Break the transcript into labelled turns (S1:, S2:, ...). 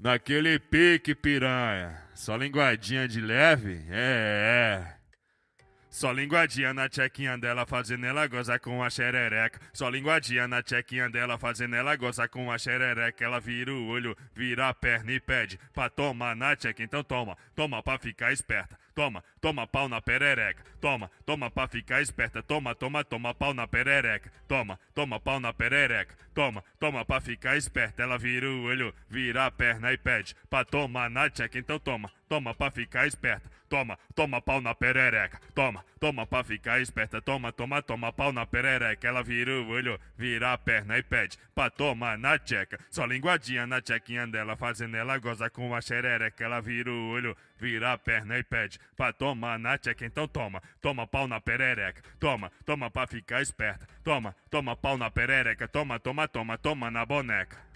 S1: Naquele pique, piranha. Só linguadinha de leve? É, é. é. Só linguadinha na chequinha dela, fazendo ela gozar com a xerereca. Só linguadinha na chequinha dela, fazendo ela gozar com a xerereca. Ela vira o olho, vira a perna e pede pra tomar na check. Então toma, toma pra ficar esperta toma, toma pau na perereca, toma, toma pra ficar esperta, toma, toma, toma pau na perereca, toma, toma pau na perereca, toma, toma pra ficar esperta, ela vira o olho, vira a perna e pede pra tomar na check. então toma, toma pra ficar esperta, toma, toma pau na perereca, toma, toma pra ficar esperta, toma, toma, toma pau na perereca. Ela vira o olho, vira a perna e pede pra tomar na tcheca. Só linguadinha na tchequinha dela, fazendo ela goza com a xerereca. Ela vira o olho, vira a perna e pede pra tomar na tcheca. Então toma, toma pau na perereca, toma, toma pra ficar esperta, toma, toma pau na perereca, toma, toma, toma, toma na boneca.